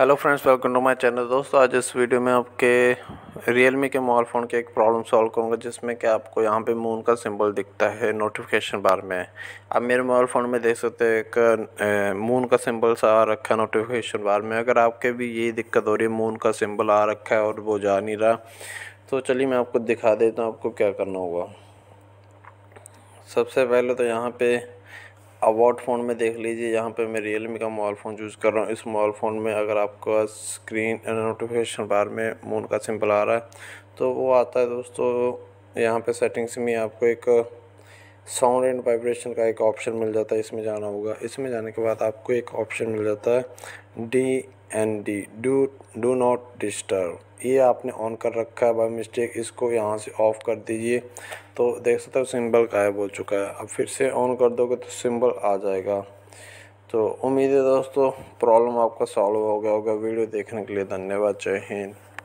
hello friends welcome to my channel दोस्तों आज इस वीडियो में आपके रियलमी के मोबाइल फ़ोन के एक प्रॉब्लम सॉल्व करूंगा जिसमें कि आपको यहाँ पे मून का सिंबल दिखता है नोटिफिकेशन बार में आप मेरे मोबाइल फ़ोन में देख सकते हैं एक मून का सिंबल सा आ रखा है नोटिफिकेशन बार में अगर आपके भी यही दिक्कत हो रही है मून का सिंबल आ रखा है और वो जा नहीं रहा तो चलिए मैं आपको दिखा देता हूँ आपको क्या करना होगा सबसे पहले तो यहाँ पर अवार्ड फ़ोन में देख लीजिए यहाँ पे मैं रियल मी का मोबाइल फ़ोन चूज़ कर रहा हूँ इस मोबाइल फ़ोन में अगर आपका स्क्रीन नोटिफिकेशन बार में मून का सिंपल आ रहा है तो वो आता है दोस्तों यहाँ पे सेटिंग्स में आपको एक साउंड एंड वाइब्रेशन का एक ऑप्शन मिल जाता है इसमें जाना होगा इसमें जाने के बाद आपको एक ऑप्शन मिल जाता है D N D do do not disturb ये आपने ऑन कर रखा है बाई मिस्टेक इसको यहाँ से ऑफ़ कर दीजिए तो देख सकते हो सिंबल गायब हो चुका है अब फिर से ऑन कर दोगे तो सिंबल आ जाएगा तो उम्मीद है दोस्तों प्रॉब्लम आपका सॉल्व हो गया होगा वीडियो देखने के लिए धन्यवाद जय हिंद